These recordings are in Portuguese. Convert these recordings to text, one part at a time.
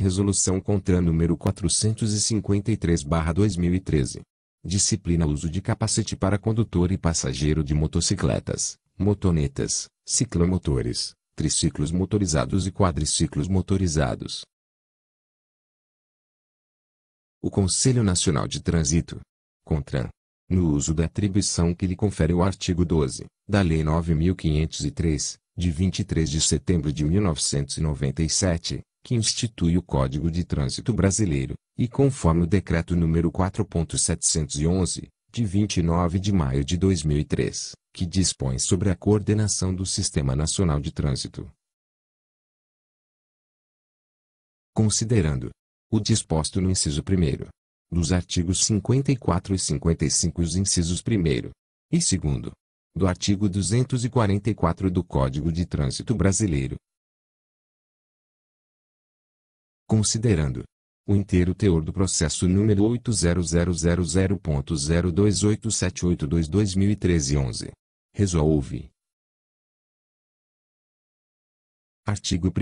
Resolução contra número 453-2013. Disciplina o uso de capacete para condutor e passageiro de motocicletas, motonetas, ciclomotores, triciclos motorizados e quadriciclos motorizados. O Conselho Nacional de Trânsito, CONTRAN, no uso da atribuição que lhe confere o artigo 12 da Lei 9503, de 23 de setembro de 1997, que institui o Código de Trânsito Brasileiro, e conforme o Decreto nº 4.711, de 29 de maio de 2003, que dispõe sobre a coordenação do Sistema Nacional de Trânsito. Considerando o disposto no inciso 1 dos artigos 54 e 55 os incisos 1 e 2 do artigo 244 do Código de Trânsito Brasileiro, considerando o inteiro teor do processo número 80000.0287822-2013-11. Resolve. Artigo 1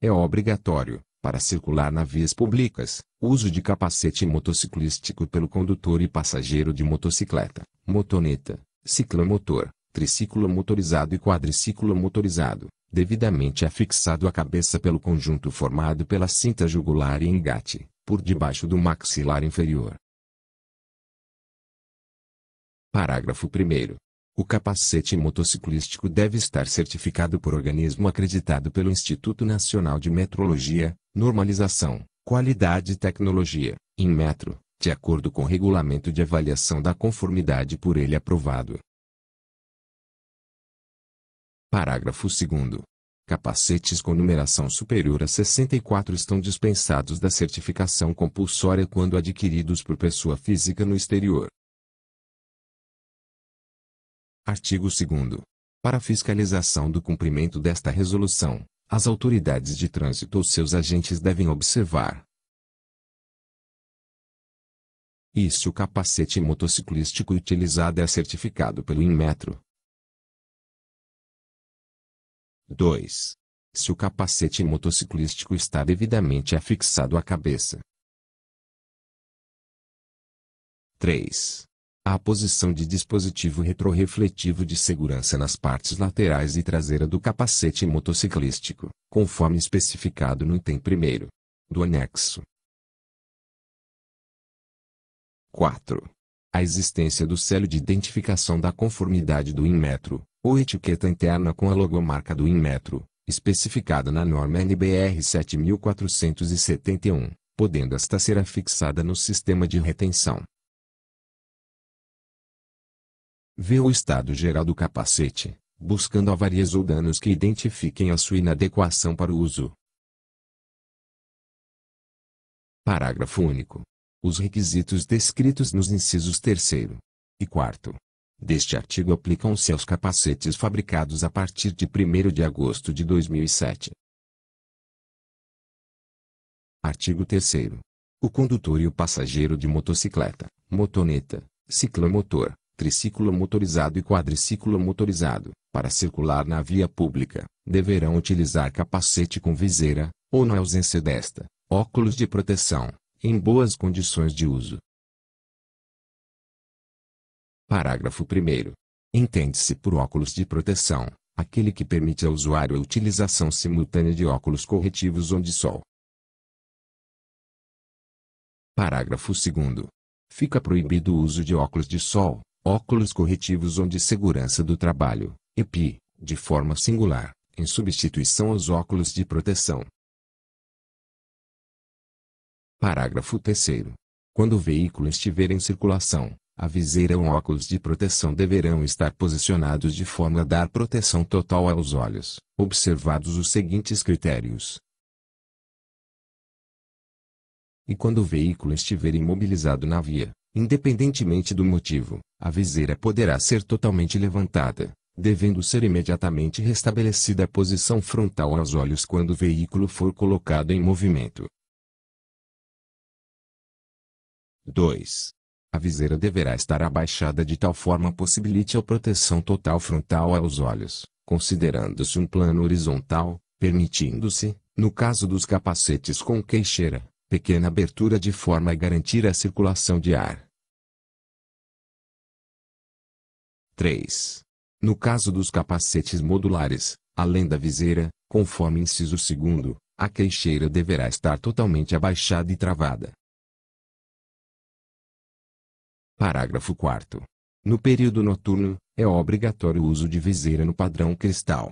É obrigatório, para circular nas vias públicas, uso de capacete motociclístico pelo condutor e passageiro de motocicleta, motoneta, ciclomotor, triciclo motorizado e quadriciclo motorizado, devidamente afixado à cabeça pelo conjunto formado pela cinta jugular e engate, por debaixo do maxilar inferior. Parágrafo 1. O capacete motociclístico deve estar certificado por organismo acreditado pelo Instituto Nacional de Metrologia, Normalização, Qualidade e Tecnologia, em metro, de acordo com o regulamento de avaliação da conformidade por ele aprovado. Parágrafo 2 Capacetes com numeração superior a 64 estão dispensados da certificação compulsória quando adquiridos por pessoa física no exterior. Artigo 2 Para fiscalização do cumprimento desta resolução, as autoridades de trânsito ou seus agentes devem observar, e se o capacete motociclístico utilizado é certificado pelo Inmetro, 2. Se o capacete motociclístico está devidamente afixado à cabeça. 3. A posição de dispositivo retrorefletivo de segurança nas partes laterais e traseira do capacete motociclístico, conforme especificado no item 1 do anexo. 4. A existência do selo de identificação da conformidade do Inmetro, ou etiqueta interna com a logomarca do Inmetro, especificada na norma NBR 7471, podendo esta ser afixada no sistema de retenção. Vê o estado geral do capacete, buscando avarias ou danos que identifiquem a sua inadequação para o uso. Parágrafo único. Os requisitos descritos nos incisos 3 e 4 deste artigo aplicam-se aos capacetes fabricados a partir de 1 de agosto de 2007. Artigo 3 O condutor e o passageiro de motocicleta, motoneta, ciclomotor, triciclo motorizado e quadriciclo motorizado, para circular na via pública, deverão utilizar capacete com viseira, ou na ausência desta, óculos de proteção, em boas condições de uso, Parágrafo 1. Entende-se por óculos de proteção, aquele que permite ao usuário a utilização simultânea de óculos corretivos onde sol. Parágrafo 2. Fica proibido o uso de óculos de sol, óculos corretivos onde segurança do trabalho, EPI, de forma singular, em substituição aos óculos de proteção. Parágrafo 3. Quando o veículo estiver em circulação, a viseira ou é óculos de proteção deverão estar posicionados de forma a dar proteção total aos olhos, observados os seguintes critérios. E quando o veículo estiver imobilizado na via, independentemente do motivo, a viseira poderá ser totalmente levantada, devendo ser imediatamente restabelecida a posição frontal aos olhos quando o veículo for colocado em movimento. 2. A viseira deverá estar abaixada de tal forma possibilite a proteção total frontal aos olhos, considerando-se um plano horizontal, permitindo-se, no caso dos capacetes com queixeira, pequena abertura de forma a garantir a circulação de ar. 3. No caso dos capacetes modulares, além da viseira, conforme inciso 2, a queixeira deverá estar totalmente abaixada e travada, Parágrafo 4 No período noturno, é obrigatório o uso de viseira no padrão cristal.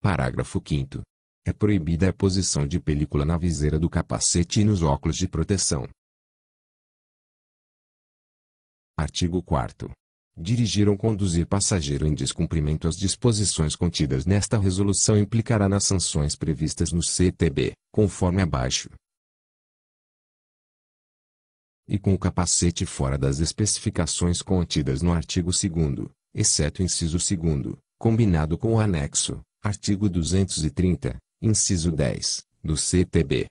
Parágrafo 5 É proibida a posição de película na viseira do capacete e nos óculos de proteção. Artigo 4 dirigir ou conduzir passageiro em descumprimento às disposições contidas nesta resolução implicará nas sanções previstas no CTB, conforme abaixo e com o capacete fora das especificações contidas no artigo 2 exceto inciso 2 combinado com o anexo, artigo 230, inciso 10, do CTB.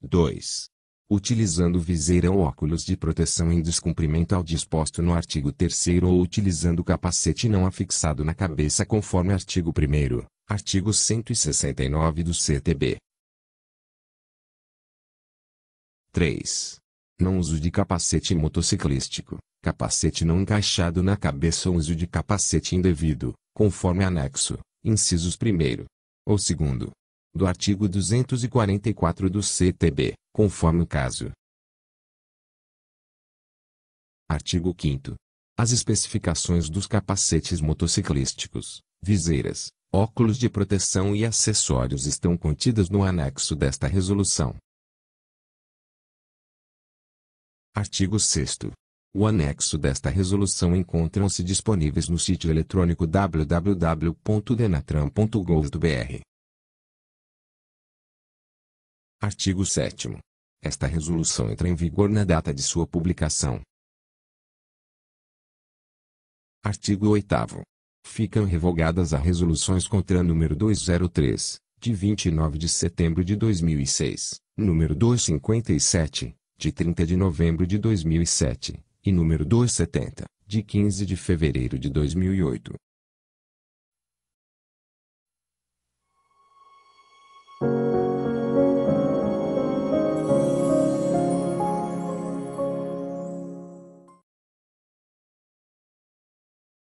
2. Utilizando viseira ou óculos de proteção em descumprimento ao disposto no artigo 3 ou utilizando capacete não afixado na cabeça conforme artigo 1 artigo 169 do CTB. 3. Não uso de capacete motociclístico, capacete não encaixado na cabeça ou uso de capacete indevido, conforme anexo, incisos 1 ou 2 do artigo 244 do CTB, conforme o caso. Artigo 5 As especificações dos capacetes motociclísticos, viseiras, óculos de proteção e acessórios estão contidas no anexo desta resolução. Artigo 6 O anexo desta resolução encontram-se disponíveis no sítio eletrônico www.denatran.gov.br. Artigo 7 Esta resolução entra em vigor na data de sua publicação. Artigo 8 Ficam revogadas as resoluções contra número 203, de 29 de setembro de 2006, número 257, de 30 de novembro de 2007, e número 270, de 15 de fevereiro de 2008,